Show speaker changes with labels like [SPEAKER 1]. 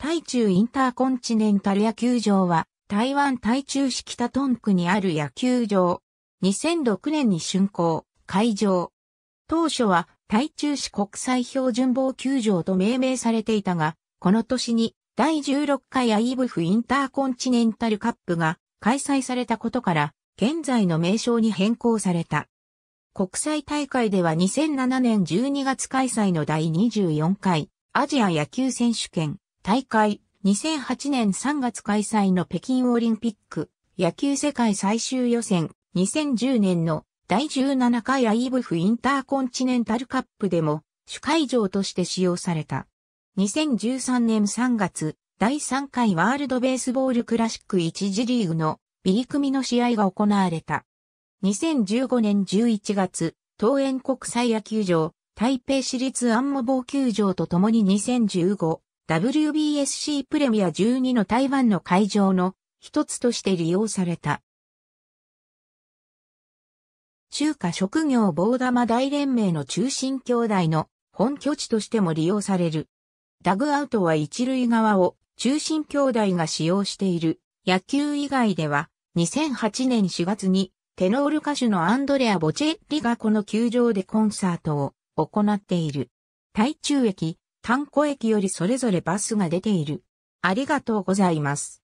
[SPEAKER 1] 台中インターコンチネンタル野球場は、台湾台中市北トン区にある野球場。
[SPEAKER 2] 2006年に竣工、開場。当初は、台中市国際標準棒球場と命名されていたが、この年に、第16回アイブフインターコンチネンタルカップが開催されたことから、現在の名称に変更された。国際大会では2007年12月開催の第24回アジア野球選手権大会、2008年3月開催の北京オリンピック、野球世界最終予選、2010年の第17回アイブフインターコンチネンタルカップでも主会場として使用された。2013年3月、第3回ワールドベースボールクラシック1次リーグの B 組の試合が行われた。2015年11月、東園国際野球場、台北市立アモボ棒球場とともに2015 WBSC プレミア12の台湾の会場の一つとして利用された。中華職業棒玉大連盟の中心兄弟の本拠地としても利用される。ダグアウトは一塁側を中心兄弟が使用している。野球以外では2008年4月にテノール歌手のアンドレア・ボチェッリがこの球場でコンサートを行ってい
[SPEAKER 1] る。台中駅、単鉱駅よりそれぞれバスが出ている。ありがとうございます。